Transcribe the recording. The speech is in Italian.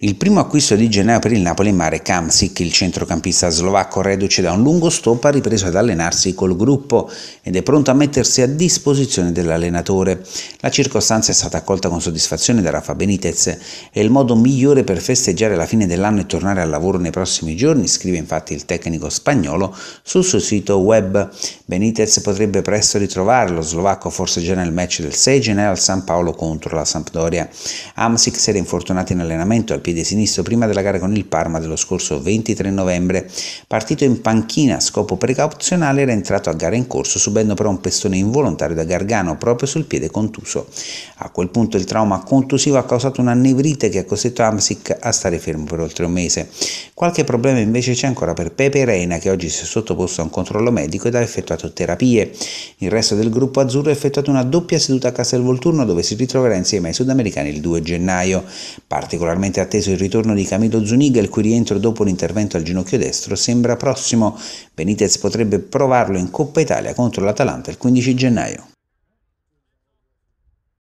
Il primo acquisto di gennaio per il Napoli è Mare Kamsik, il centrocampista slovacco reduce da un lungo stop ha ripreso ad allenarsi col gruppo ed è pronto a mettersi a disposizione dell'allenatore. La circostanza è stata accolta con soddisfazione da Rafa Benitez e il modo migliore per festeggiare la fine dell'anno e tornare al lavoro nei prossimi giorni, scrive infatti il tecnico spagnolo sul suo sito web. Benitez potrebbe presto ritrovarlo, slovacco forse già nel match del 6 gennaio al San Paolo contro la Sampdoria. Amsic si era infortunato in allenamento al piede sinistro prima della gara con il Parma dello scorso 23 novembre. Partito in panchina a scopo precauzionale era entrato a gara in corso subendo però un pestone involontario da Gargano proprio sul piede contuso. A quel punto il trauma contusivo ha causato una nevrite che ha costretto Amsic a stare fermo per oltre un mese. Qualche problema invece c'è ancora per Pepe Reina che oggi si è sottoposto a un controllo medico ed ha effettuato effettuato terapie. Il resto del gruppo azzurro ha effettuato una doppia seduta a Castelvolturno dove si ritroverà insieme ai sudamericani il 2 gennaio. Particolarmente atteso il ritorno di Camilo Zuniga, il cui rientro dopo l'intervento al ginocchio destro sembra prossimo. Benitez potrebbe provarlo in Coppa Italia contro l'Atalanta il 15 gennaio.